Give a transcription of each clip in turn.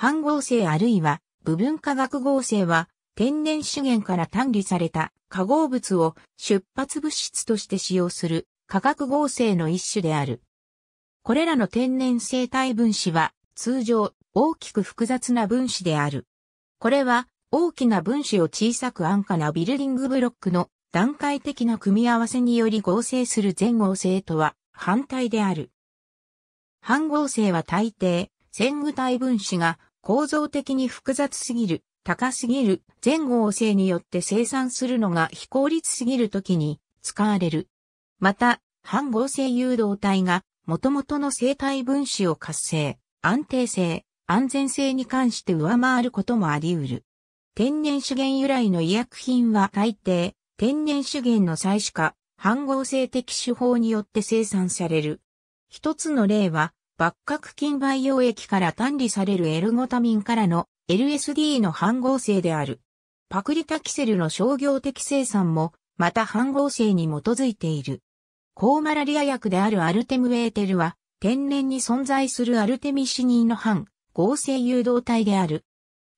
半合成あるいは部分化学合成は天然資源から単理された化合物を出発物質として使用する化学合成の一種である。これらの天然生体分子は通常大きく複雑な分子である。これは大きな分子を小さく安価なビルディングブロックの段階的な組み合わせにより合成する全合成とは反対である。半合成は大抵、線具体分子が構造的に複雑すぎる、高すぎる、前後性によって生産するのが非効率すぎる時に使われる。また、半合成誘導体が元々の生体分子を活性、安定性、安全性に関して上回ることもあり得る。天然資源由来の医薬品は大抵、天然資源の採取化、半合成的手法によって生産される。一つの例は、幕核菌培養液から単理されるエルゴタミンからの LSD の半合成である。パクリタキセルの商業的生産も、また半合成に基づいている。抗マラリア薬であるアルテムエーテルは、天然に存在するアルテミシニンの反合成誘導体である。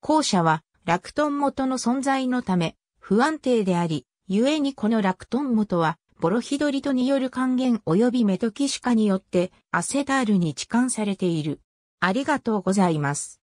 後者は、ラクトン元の存在のため、不安定であり、故にこのラクトン元は、ボロヒドリトによる還元及びメトキシカによってアセタールに置換されている。ありがとうございます。